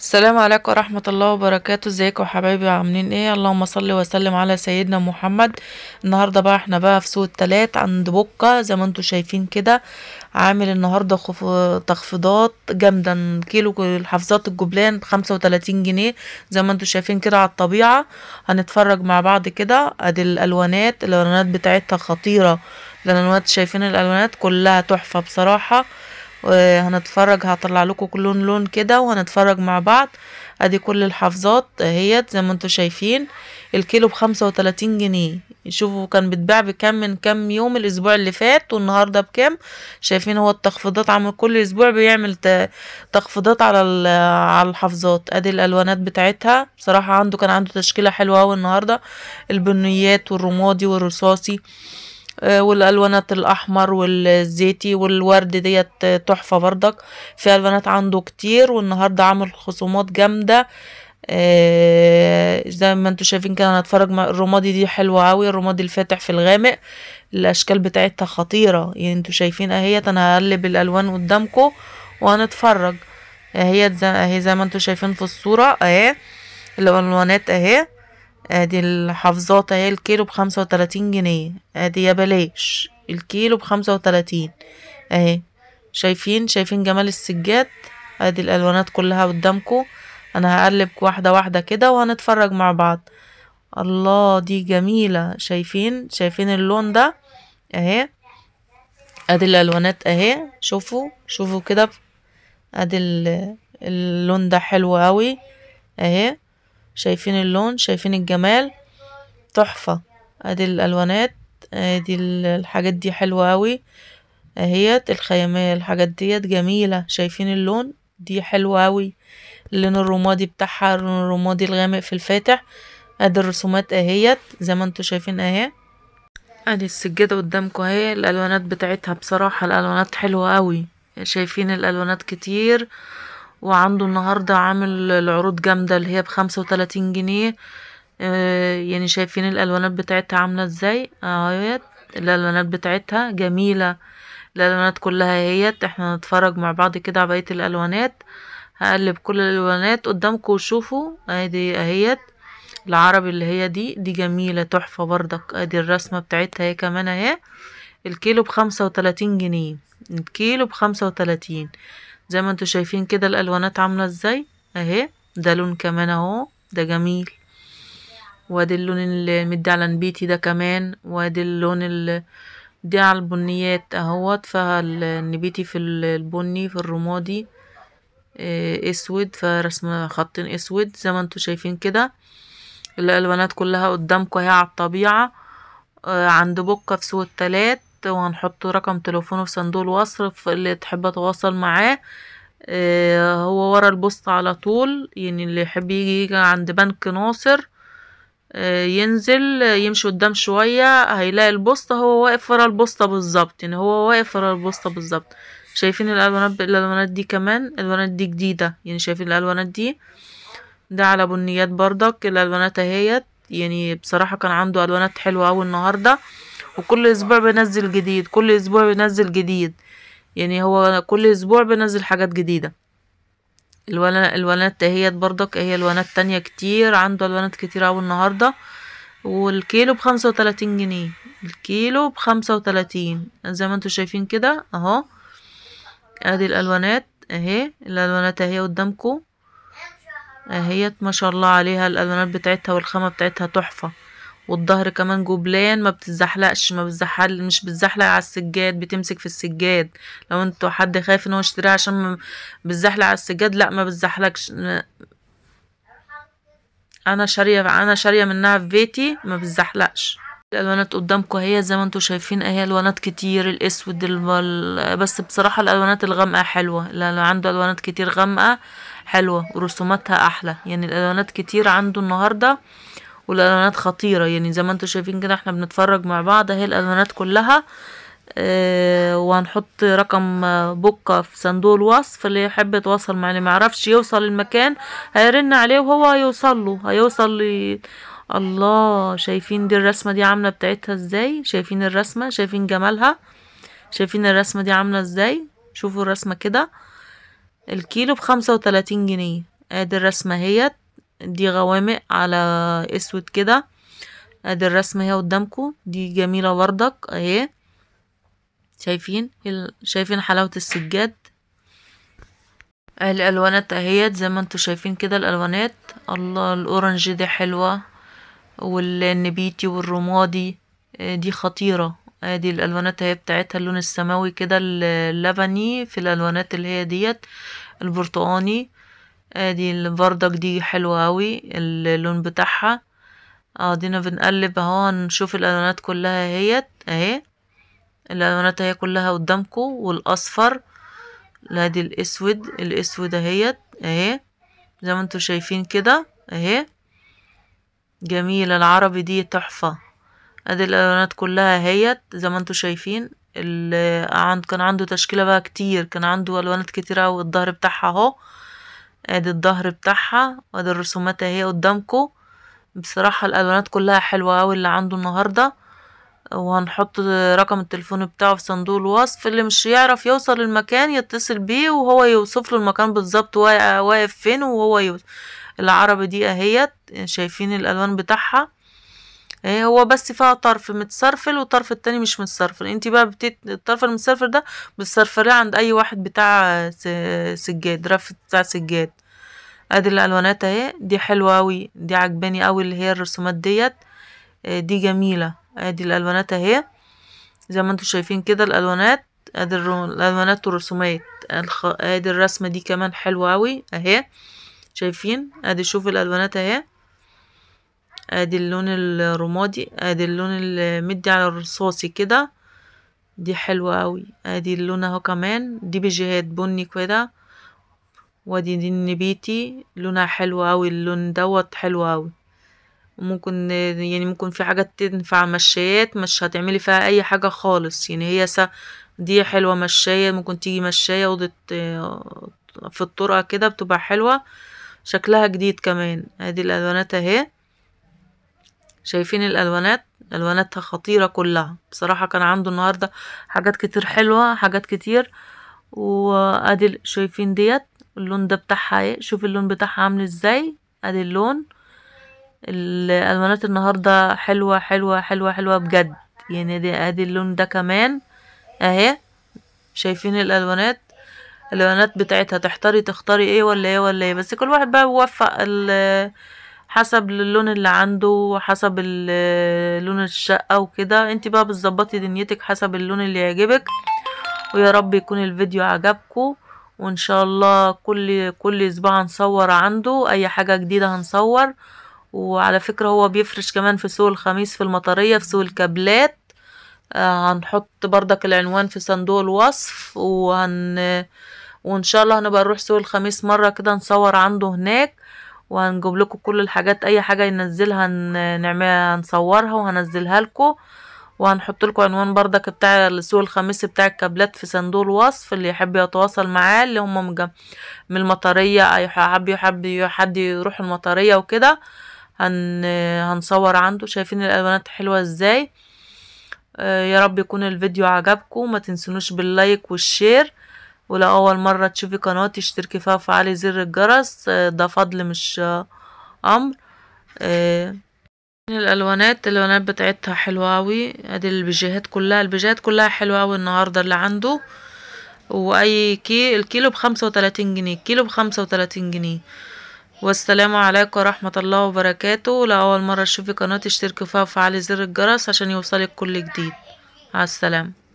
السلام عليكم ورحمة الله وبركاته ازيكم حبايبي عاملين ايه اللهم صل وسلم على سيدنا محمد النهاردة بقى احنا بقى في سوق التلات عند بكة زي ما انتم شايفين كده عامل النهاردة خف... تخفيضات جامدة كيلو الحفظات الجبلان بخمسة وتلاتين جنيه زي ما انتم شايفين كده على الطبيعة هنتفرج مع بعض كده ادي الالوانات الالوانات بتاعتها خطيرة انتم شايفين الالوانات كلها تحفة بصراحة هنتفرج هطلع لكم كل لون لون كده وهنتفرج مع بعض ادي كل الحافظات اهيت زي ما انتم شايفين الكيلو بخمسة وتلاتين جنيه شوفوا كان بيتباع بكام من كام يوم الاسبوع اللي فات والنهارده بكام شايفين هو التخفيضات عمل كل اسبوع بيعمل تخفيضات على على الحافظات ادي الالوانات بتاعتها بصراحه عنده كان عنده تشكيله حلوه والنهاردة النهارده البنيات والرمادي والرصاصي آه، والالوانات الاحمر والزيتي والورد ديت آه، تحفه بردك في الوانات عنده كتير والنهارده عامل خصومات جامده آه، زي ما انتوا شايفين كده انا اتفرج مع الرمادي دي حلوه قوي الرمادي الفاتح في الغامق الاشكال بتاعتها خطيره يعني انتوا شايفين اهيت انا هقلب الالوان قدامكم وهنتفرج اهيت زي اهي زي ما انتوا شايفين في الصوره اهي الالوانات اهي ادي الحافظات اهي الكيلو بخمسة وتلاتين جنيه ادي يا بلاش الكيلو بخمسة وتلاتين اهي شايفين شايفين جمال السجاد ادي الالوانات كلها قدامكو انا هقلب واحدة واحدة كده وهنتفرج مع بعض الله دي جميلة شايفين شايفين اللون ده اهي ادي الالوانات اهي شوفوا شوفوا كده ادي اللون ده حلو قوي اهي شايفين اللون شايفين الجمال تحفة ادي الالوانات ادي الحاجات دي حلوة اوي اهيت الخيامية الحاجات ديت جميلة شايفين اللون دي حلوة اوي اللون الرمادي بتاعها اللون الرمادي الغامق في الفاتح ادي الرسومات اهيت زي ما انتوا شايفين اهي ادي السجادة قدامكم اهي الالوانات بتاعتها بصراحة الالوانات حلوة اوي شايفين الالوانات كتير وعنده النهاردة عامل العروض جامدة اللي هي بخمسة وتلاتين جنيه آه، يعني شايفين الالوانات بتاعتها عاملة ازاي اهيت الالوانات بتاعتها جميلة الالوانات كلها اهيت احنا هنتفرج مع بعض كده على بقية الالوانات هقلب كل الالوانات قدامكم وشوفوا ادي اهيت العربي اللي هي دي دي جميلة تحفة بردك ادي الرسمة بتاعتها هي كمان اهي الكيلو بخمسة وتلاتين جنيه الكيلو بخمسة وتلاتين زي ما انتوا شايفين كده الالوانات عامله ازاي اهي ده لون كمان اهو ده جميل وادي اللون اللي مدي على نبيتي ده كمان وادي اللون اللي دي على البنيات اهوت فالنبيتي في البني في الرمادي آه، اسود فرسم خط اسود زي ما انتوا شايفين كده الالوانات كلها قدامكم اهي على الطبيعه آه، عند بقة في سوق التلات وهنحط رقم تليفونه في صندوق الوصف اللي تحب اتواصل معاه آه، هو ورا البوست على طول يعني اللي يحب يجي, يجي عند بنك ناصر آه، ينزل يمشي قدام شوية هيلاقي البوستة هو واقف ورا البوستة بالظبط يعني هو واقف ورا البوسطة بالظبط شايفين الألوانات دي كمان الألوانات دي جديدة يعني شايفين الألوانات دي ده على بنيات برضك الألوانات اهيت يعني بصراحة كان عنده ألوانات حلوة أوي النهاردة وكل اسبوع بنزل جديد كل اسبوع بنزل جديد يعني هو كل اسبوع بنزل حاجات جديدة الولا الولانات اهيت برضك هي الوانات تانية كتير عنده الوانات كتير اوي النهاردة والكيلو بخمسة وتلاتين جنيه الكيلو بخمسة وتلاتين زي ما انتوا شايفين كده اهو ادي الالوانات اهي الالوانات اهي قدامكم اهيت ما شاء الله عليها الالوانات بتاعتها والخامة بتاعتها تحفة والظهر كمان جبلان ما بتزحلقش ما بتزحل مش بتزحلق على السجاد بتمسك في السجاد لو انتوا حد خايف ان هو يشتريها عشان بتزحلق على السجاد لا ما بتزحلقش انا شاريه انا شاريه منها في بيتي ما بتزحلقش الالوانات قدامكم اهي زي ما انتم شايفين اهي الوانات كتير الاسود البل... بس بصراحه الالوانات الغامقه حلوه لان عنده الوانات كتير غامقه حلوه ورسوماتها احلى يعني الالوانات كتير عنده النهارده والالوانات خطيره يعني زي ما انتم شايفين كده احنا بنتفرج مع بعض اهي الالوانات كلها آه، وهنحط رقم آه، بوكا في صندوق الوصف اللي يحب يتواصل معنا اللي معرفش يوصل المكان هيرن عليه وهو هيوصل له هيوصل لي الله شايفين دي الرسمه دي عامله بتاعتها ازاي شايفين الرسمه شايفين جمالها شايفين الرسمه دي عامله ازاي شوفوا الرسمه كده الكيلو بخمسة وتلاتين جنيه ادي الرسمه هيت دي غوامق على اسود كده ادي الرسمة اهي قدامكم دي جميلة بردك اهي شايفين شايفين حلاوة السجاد الالوانات اهيت زي ما انتوا شايفين كده الالوانات الله الاورنج دي حلوة والنبيتي والرمادي آه، دي خطيرة ادي آه، الالوانات اهي بتاعتها اللون السماوي كده اللبني في الالوانات اللي هي ديت البرتقاني ادي البردك دي حلوة اوي اللون بتاعها قعدنا آه، بنقلب اهو هنشوف الالوانات كلها اهيت اهي الالوانات اهي كلها قدامكم والاصفر لادي الاسود الاسود اهيت اهي زي ما انتوا شايفين كده اهي جميلة العربي دي تحفة ادي الالوانات كلها اهيت زي ما انتوا شايفين كان عنده تشكيلة بقى كتير كان عنده الوانات كتير اوي الظهر بتاعها اهو ادي الظهر بتاعها وادي الرسومات اهي قدامكم بصراحة الالوانات كلها حلوة اوي اللي عنده النهاردة وهنحط رقم التليفون بتاعه في صندوق الوصف اللي مش يعرف يوصل المكان يتصل بيه وهو يوصف له المكان بالظبط واقف فين وهو يوصف العربي دي اهيت شايفين الالوان بتاعها يعني هو بس فيها طرف متصرفل والطرف التاني مش متصرفل انت بقى بتت... الطرف المتصرفل ده بتصرفليه عند اي واحد بتاع س... سجاد رف بتاع سجاد ادي الالوانات اهي دي حلوه اوي دي عجباني اوي اللي هي الرسومات ديت آه، دي جميله ادي الالوانات اهي زي ما انتم شايفين كده الالوانات ادي الالوانات والرسومات الخ... ادي الرسمه دي كمان حلوه اوي اهي شايفين ادي شوف الالوانات اهي ادي اللون الرمادي ادي اللون المدي على الرصاصي كده دي حلوة قوي ادي اللون اهو كمان دي بجهاد بني كده وادي دي النبيتي لونها حلو قوي اللون دوت حلو قوي ممكن يعني ممكن في حاجات تنفع مشايات مش هتعملي فيها اي حاجة خالص يعني هي س... دي حلوة مشاية ممكن تيجي مشاية اوضة في الطرقة كده بتبقى حلوة شكلها جديد كمان ادي الالوانات اهي شايفين الالوانات الواناتها خطيرة كلها بصراحة كان عنده النهاردة حاجات كتير حلوة حاجات كتير وادي شايفين ديت اللون ده بتاعها ايه شوف اللون بتاعها عامل ازاي ادي اللون الالوانات النهاردة حلوة حلوة حلوة حلوة بجد يعني دي ادي اللون ده كمان اهي شايفين الالوانات الالوانات بتاعتها تحتاري تختاري ايه ولا ايه ولا ايه بس كل واحد بقى يوفق حسب اللون اللي عنده حسب لون الشقة وكده انت بقى بتظبطي دنيتك حسب اللون اللي يعجبك ويا رب يكون الفيديو عجبكم وان شاء الله كل كل اسبوع هنصور عنده اي حاجة جديدة هنصور وعلى فكرة هو بيفرش كمان في سوق الخميس في المطرية في سوق الكابلات آه، هنحط بردك العنوان في صندوق الوصف وهن وان شاء الله هنبقى نروح سوق الخميس مرة كده نصور عنده هناك وهنجيب لكم كل الحاجات اي حاجه ينزلها نعملها هنصورها وهنزلها لكم وهنحط لكم عنوان بردك بتاع السوق الخميس بتاع الكابلات في صندوق الوصف اللي يحب يتواصل معاه اللي هم من المطريه اي حد يحب حد يروح المطريه وكده هن هنصور عنده شايفين الالوانات حلوه ازاي آه، يا رب يكون الفيديو عجبكم ما تنسونوش باللايك والشير ولأول أول مرة تشوفي قناتي اشتركي فيها وفعلي زر الجرس آه، ده فضل مش آه، أمر آه، الألوانات الألوانات بتاعتها حلوة أوي ادي البيجيهات كلها البيجيهات كلها حلوة أوي النهاردة اللي عنده وأي كي الكيلو بخمسة وتلاتين جنيه الكيلو بخمسة وتلاتين جنيه والسلام عليكم ورحمة الله وبركاته لأول مرة تشوفي قناتي اشتركي فيها وفعلي زر الجرس عشان يوصلك كل جديد مع السلامة